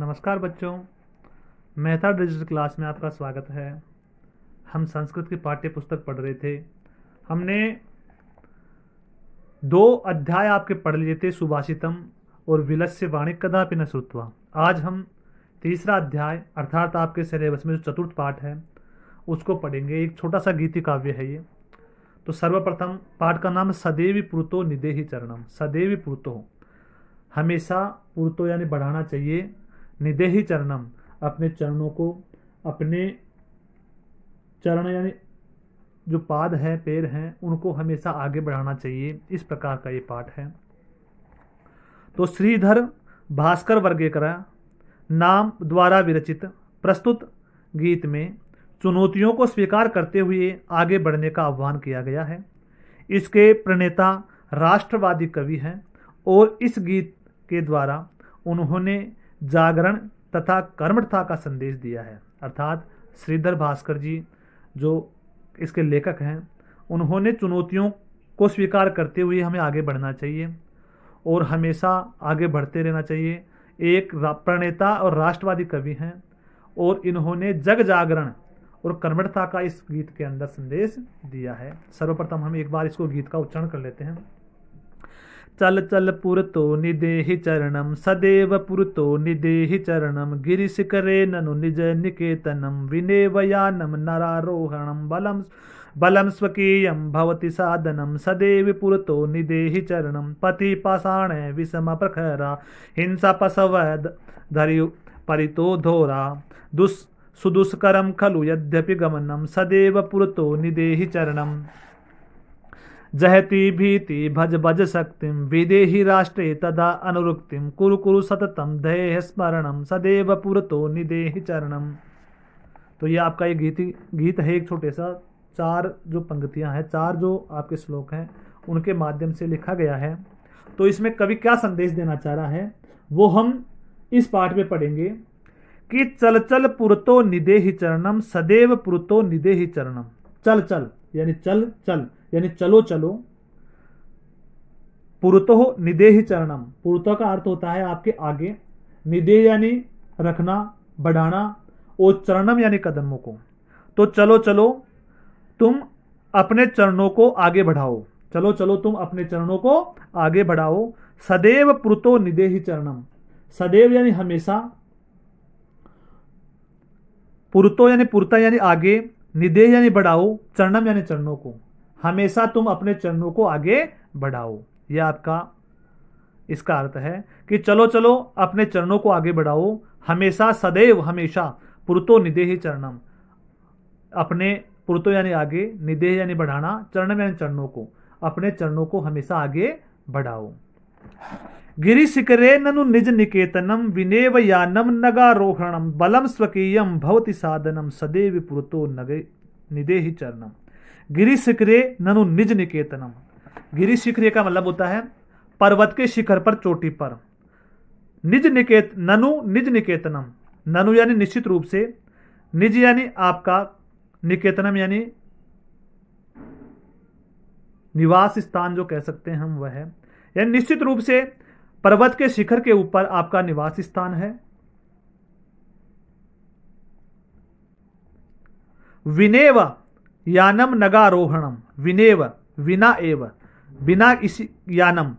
नमस्कार बच्चों Mehta digital class में आपका स्वागत है हम संस्कृत की पाठ्य पुस्तक पढ़ रहे थे हमने दो अध्याय आपके पढ़ लिए थे सुभाषितम और विलस्य वाणी कदापि न श्रुतवा आज हम तीसरा अध्याय अर्थात आपके सिलेबस में जो चतुर्थ पाठ है उसको पढ़ेंगे एक छोटा सा गीति काव्य है ये तो सर्वप्रथम पाठ का नाम सदैवी पुरुतो निदेही चरणम सदैवी पुरुतो हमेशा पुरुतो यानी बढ़ाना चाहिए निदेही चरणम अपने चरणों को अपने चरण यानी जो पाद हैं पैर हैं उनको हमेशा आगे बढ़ाना चाहिए इस प्रकार का ये पाठ है तो श्रीधर भास्कर वर्गीकर नाम द्वारा विरचित प्रस्तुत गीत में चुनौतियों को स्वीकार करते हुए आगे बढ़ने का आह्वान किया गया है इसके प्रणेता राष्ट्रवादी कवि हैं और इस गीत के द्वारा उन्होंने जागरण तथा कर्मठता का संदेश दिया है अर्थात श्रीधर भास्कर जी जो इसके लेखक हैं उन्होंने चुनौतियों को स्वीकार करते हुए हमें आगे बढ़ना चाहिए और हमेशा आगे बढ़ते रहना चाहिए एक प्रणेता और राष्ट्रवादी कवि हैं और इन्होंने जग जागरण और कर्मठता का इस गीत के अंदर संदेश दिया है सर्वप्रथम हम एक बार इसको गीत का उच्चारण कर लेते हैं चल चल पुरतो निदेहि चरणम सदैव पुरतो निदेहि चरणम गिरीश करे ननु निज निकेतनम विनेवयानम नरारोहणम बलम बलम स्वकीयम भवति साधनम सदैव पुरतो निदेहि चरणम पति पाषाण विषम प्रखरा हिंसा पशव धरियु परितो धोरा दुस् सुदुष्करम खलु यद्यपि गमनम सदैव पुरतो निदेहि चरणम जहति भीति भज भज शक्ति विदेही राष्ट्रे तदा अनुरुक्तिं कुरु कुरु सततम धैः स्मरण सदैव पुरतो निदेह चरणम तो ये आपका ये गीत गीत है एक छोटे सा चार जो पंक्तियां हैं चार जो आपके श्लोक हैं उनके माध्यम से लिखा गया है तो इसमें कवि क्या संदेश देना चाह रहा है वो हम इस पाठ में पढ़ेंगे कि चल चल पुरतो निदेह चरणम सदैव पुरतो निदेह चरणम चल चल यानी चल चल यानी चलो चलो पुरतो निदेह चरणम पुरतो का अर्थ होता है आपके आगे निदेह यानी रखना बढ़ाना और चरणम यानी कदमों को तो चलो चलो तुम अपने चरणों को आगे बढ़ाओ चलो चलो तुम अपने चरणों को आगे बढ़ाओ सदैव पुरतो ही चरणम सदैव यानी हमेशा पुरतो यानी पुरता यानी आगे निदेह यानी बढ़ाओ चरणम यानी चरणों को हमेशा तुम अपने चरणों को आगे बढ़ाओ यह आपका इसका अर्थ है कि चलो चलो अपने चरणों को आगे बढ़ाओ हमेशा सदैव हमेशा पुरतो निदेह चरणम अपने पुरतो यानी आगे निदेह यानी बढ़ाना चरणम यानी चरणों को अपने चरणों को हमेशा आगे बढ़ाओ गिरी शिखरे ननु निज निकेतनम विनेव यानम नगारोहणम बलम स्वकीयम भवति साधनम सदैव पुरतो नगे निदेह चरणम गिरी शिखरे ननु निज निकेतनम गिरी शिखरे का मतलब होता है पर्वत के शिखर पर चोटी पर निज निकेत ननु निज निकेतनम ननु यानी निश्चित रूप से निज यानी आपका निकेतनम यानी निवास स्थान जो कह सकते हैं हम वह है यानी निश्चित रूप से पर्वत के शिखर के ऊपर आपका निवास स्थान है विनेवा यानम नगारोहणम विनेव विना एव बिना इसी यानम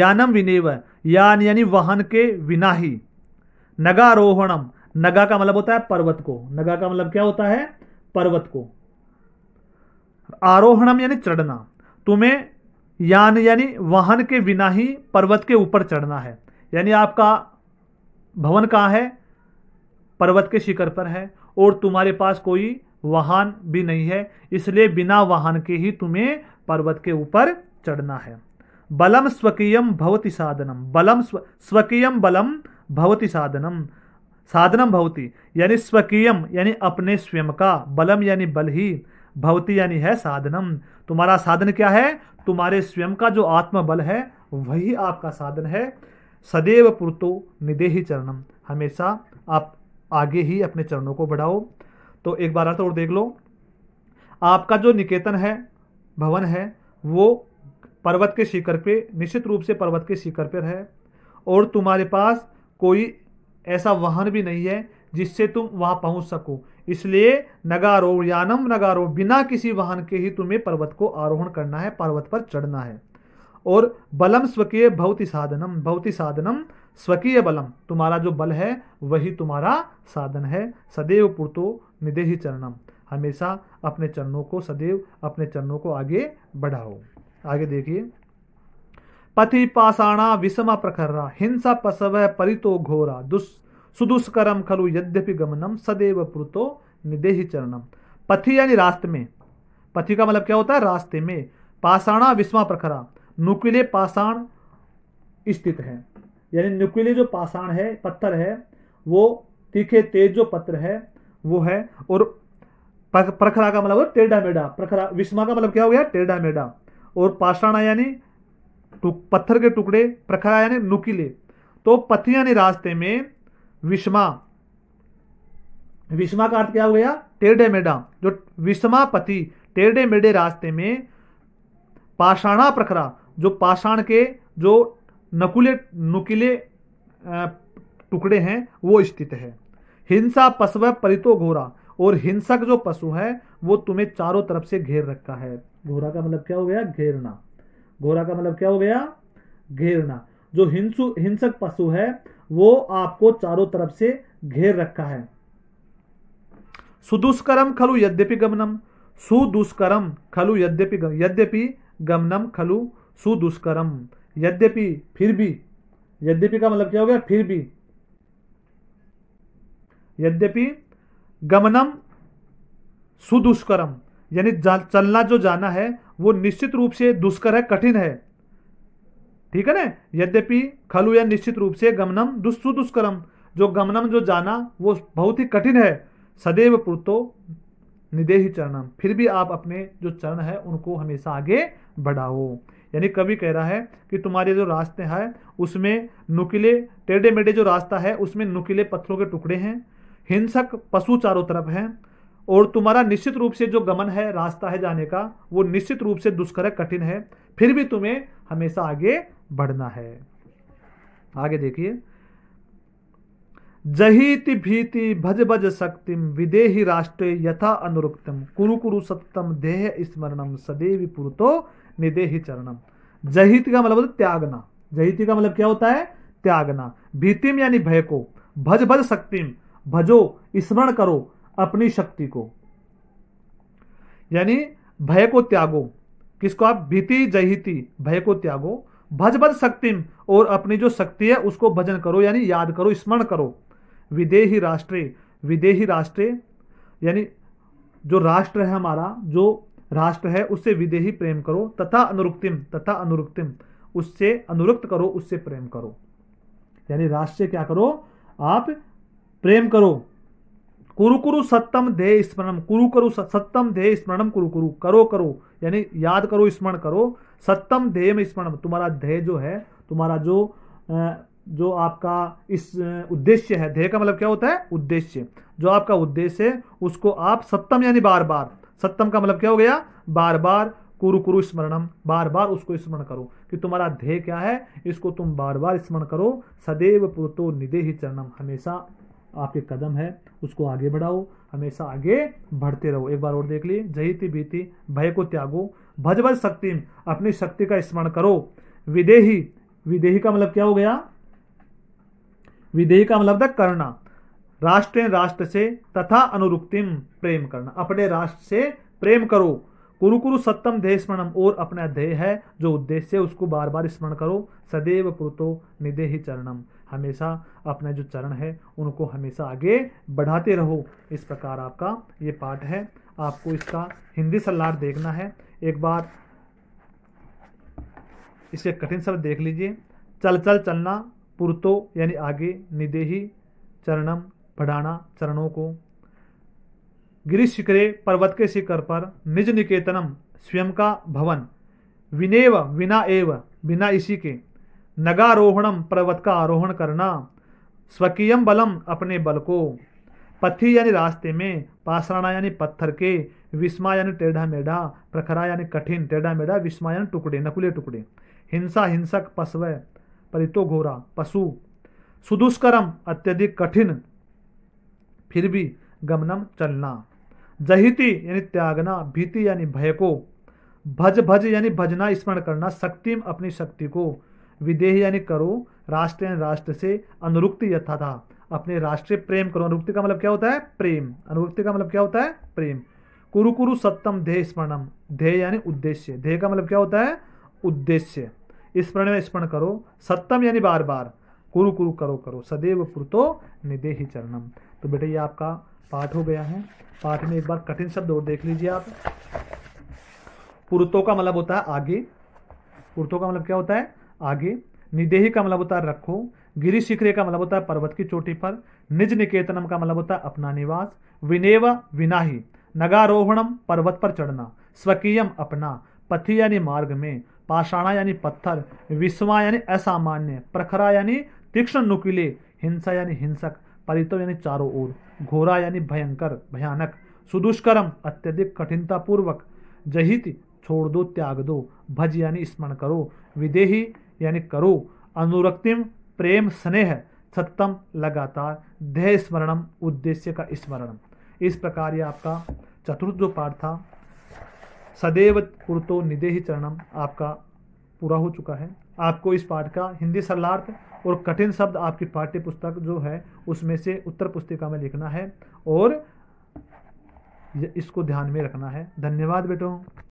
यानम विनेव यान यानी वाहन के बिना ही नगारोहणम नगा का मतलब होता है पर्वत को नगा का मतलब क्या होता है पर्वत को आरोहणम यानी चढ़ना तुम्हें यान यानी वाहन के बिना ही पर्वत के ऊपर चढ़ना है यानी आपका भवन कहाँ है पर्वत के शिखर पर है और तुम्हारे पास कोई वाहन भी नहीं है इसलिए बिना वाहन के ही तुम्हें पर्वत के ऊपर चढ़ना है बलम स्वकीयम भवति साधनम बलम स्व स्वकीयम बलम भवति साधनम साधनम भवति यानी स्वकीयम यानी अपने स्वयं का बलम यानी बल ही भवती यानी है साधनम तुम्हारा साधन क्या है तुम्हारे स्वयं का जो आत्मबल है वही आपका साधन है सदैव पुरतो निदेही चरणम हमेशा आप आगे ही अपने चरणों को बढ़ाओ तो एक बार अर्थ और देख लो आपका जो निकेतन है भवन है वो पर्वत के शिखर पे निश्चित रूप से पर्वत के शिखर पर है और तुम्हारे पास कोई ऐसा वाहन भी नहीं है जिससे तुम वहां पहुंच सको इसलिए नगारो यानम नगारो बिना किसी वाहन के ही तुम्हें पर्वत को आरोहण करना है पर्वत पर चढ़ना है और बलम स्वकीय भौति साधनम भौतिक साधनम स्वकीय बलम तुम्हारा जो बल है वही तुम्हारा साधन है सदैव पुरतो निदेही चरणम हमेशा अपने चरणों को सदैव अपने चरणों को आगे बढ़ाओ आगे देखिए पथि पाषाणा विषम प्रखर्रा हिंसा पसव परितो घोरा दुस सुदुष्करम खलु यद्यपि गमनम सदैव पुरतो निदेही चरणम पथि यानी रास्ते में पथि का मतलब क्या होता है रास्ते में पाषाणा विषमा प्रखरा नुकीले पाषाण स्थित है यानी नुकीले जो पाषाण है पत्थर है वो तीखे तेज जो पत्र है वो है और प्रखरा का मतलब टेढ़ा मेढ़ा प्रखरा विषमा का मतलब क्या हो गया टेढ़ा मेढ़ा और पाषाण यानी पत्थर के टुकड़े प्रखरा यानी नुकीले तो पथ यानी रास्ते में विषमा विषमा का अर्थ क्या हो गया टेढ़े मेढ़ा जो विषमा पति टेढ़े मेढ़े रास्ते में पाषाणा प्रखरा जो पाषाण के जो नकुले नुकीले टुकड़े हैं वो स्थित है हिंसा पशु परितो घोरा और हिंसक जो पशु है वो तुम्हें चारों तरफ से घेर रखा है घोरा का मतलब क्या हो गया घेरना घोरा का मतलब क्या हो गया घेरना जो हिंसु हिंसक पशु है वो आपको चारों तरफ से घेर रखा है सुदुष्करम खलु यद्यपि गमनम सुदुष्करम खलु यद्यपि यद्यपि गमनम खलु सुदुष्करम यद्यपि फिर भी यद्यपि का मतलब क्या हो गया फिर भी यद्यपि गमनम सुदुष्करम यानी चलना जो जाना है वो निश्चित रूप से दुष्कर है कठिन है ठीक है ना यद्यपि खलु या निश्चित रूप से गमनम दुष्सुदुष्करम जो गमनम जो जाना वो बहुत ही कठिन है सदैव पुरुतो निदेही चरणम फिर भी आप अपने जो चरण है उनको हमेशा आगे बढ़ाओ यानी कवि कह रहा है कि तुम्हारे जो रास्ते हैं उसमें नुकीले टेढ़े मेढ़े जो रास्ता है उसमें नुकीले पत्थरों के टुकड़े हैं हिंसक पशु चारों तरफ हैं और तुम्हारा निश्चित रूप से जो गमन है रास्ता है जाने का वो निश्चित रूप से दुष्कर कठिन है फिर भी तुम्हें हमेशा आगे बढ़ना है आगे देखिए जहीति भीति भज भज शक्तिम विदेही राष्ट्रे यथा अनुरुक्तम कुरु कुरु सत्यम देह स्मरणम सदैवी पुरुतो निदेही चरणम जहित का मतलब त्यागना जहिति का मतलब क्या होता है त्यागना भीतिम यानी भय को भज भज शक्तिम भजो स्मरण करो अपनी शक्ति को यानी भय को त्यागो किसको आप भीति जहिति भय को त्यागो भज भज शक्तिम और अपनी जो शक्ति है उसको भजन करो यानी याद करो स्मरण करो विदेही राष्ट्रे विदेही राष्ट्रे यानी जो राष्ट्र है हमारा जो राष्ट्र है उससे विदेही प्रेम करो तथा अनुरुक्तिम तथा अनुरुक्तिम उससे अनुरुक्त करो उससे प्रेम करो यानी राष्ट्र से क्या करो आप प्रेम करो कुरुकुरु सत्तम दे स्मरणम कुरुकुरु सत्तम दे स्मरणम कुरुकुरु करो करो यानी याद करो स्मरण करो सत्तम देह स्मरण तुम्हारा ध्यय जो है तुम्हारा जो जो आपका इस उद्देश्य है ध्येय का मतलब क्या होता है उद्देश्य जो आपका उद्देश्य है उसको आप सत्तम यानी बार बार सत्तम का मतलब क्या हो गया बार बार कुरु कुरु स्मरणम बार बार उसको स्मरण करो कि तुम्हारा ध्येय क्या है इसको तुम बार बार स्मरण करो सदैव पुरतो निधे ही चरणम हमेशा आपके कदम है उसको आगे बढ़ाओ हमेशा आगे बढ़ते रहो एक बार और देख लिए जहिति भीति भय को त्यागो भज भज शक्ति अपनी शक्ति का स्मरण करो विदेही विदेही का मतलब क्या हो गया विधेय का मतलब था करना राष्ट्र राष्ट्र से तथा अनुरुक्तिम प्रेम करना अपने राष्ट्र से प्रेम करो कुरु कुरु सत्तम ध्येय स्मरणम और अपना ध्येय है जो उद्देश्य उसको बार बार स्मरण करो सदैव पुरुतो ही चरणम हमेशा अपना जो चरण है उनको हमेशा आगे बढ़ाते रहो इस प्रकार आपका ये पाठ है आपको इसका हिंदी सल्लाट देखना है एक बार इसके कठिन शब्द देख लीजिए चल चल चलना पुरतो यानी आगे निदेही चरणम पढ़ाना चरणों को गिरी शिखरे पर्वत के शिखर पर निज निकेतनम स्वयं का भवन विनेव बिना एव बिना इसी के नगारोहणम पर्वत का आरोहण करना स्वकीय बलम अपने बल को पथी यानी रास्ते में पासराणा यानी पत्थर के विस्मा यानी टेढ़ा मेढ़ा प्रखरा यानी कठिन टेढ़ा मेढ़ा विस्मा यानी टुकड़े नकुले टुकड़े हिंसा हिंसक पशव परितो घोरा पशु सुदुष्करम अत्यधिक कठिन फिर भी गमनम चलना जहिति यानी त्यागना भीति यानी भय को भज भज यानी भजना स्मरण करना शक्तिम अपनी शक्ति को विदेह यानी करो राष्ट्र यानी राष्ट्र से अनुरुक्ति यथा था अपने राष्ट्रीय प्रेम करो अनुरुक्ति का मतलब क्या होता है प्रेम अनुरुक्ति का मतलब क्या होता है प्रेम कुरुकुरु सत्तम ध्येय स्मरणम ध्येय यानी उद्देश्य ध्येय का मतलब क्या होता है उद्देश्य स्मरण में स्मरण करो सत्यम यानी बार बार कुरु कुरु करो करो सदैव पुरुतो निदे ही चरणम तो बेटा ये आपका पाठ हो गया है पाठ में एक बार कठिन शब्द और देख लीजिए आप पुरतो का मतलब होता है आगे पुरतो का मतलब क्या होता है आगे निदेही का मतलब होता है रखो गिरी शिखरे का मतलब होता है पर्वत की चोटी पर निज निकेतनम का मतलब होता है अपना निवास विनेव विनाही नगारोहणम पर्वत पर चढ़ना स्वकीयम अपना पथि यानी मार्ग में पाषाणा यानी पत्थर विस्वा यानी असामान्य प्रखरा यानी तीक्ष्ण नुकीले हिंसा यानी हिंसक परितो यानी चारों ओर घोरा यानी भयंकर भयानक सुदुष्कर्म अत्यधिक कठिनतापूर्वक जहित छोड़ दो त्याग दो भज यानी स्मरण करो विदेही यानी करो अनुरक्तिम प्रेम स्नेह सत्तम लगातार ध्यय स्मरणम उद्देश्य का स्मरणम इस प्रकार ये आपका चतुर्थ जो पाठ था सदैव कुर्तो निदेही चरणम आपका पूरा हो चुका है आपको इस पाठ का हिंदी सरलार्थ और कठिन शब्द आपकी पाठ्य पुस्तक जो है उसमें से उत्तर पुस्तिका में लिखना है और इसको ध्यान में रखना है धन्यवाद बेटों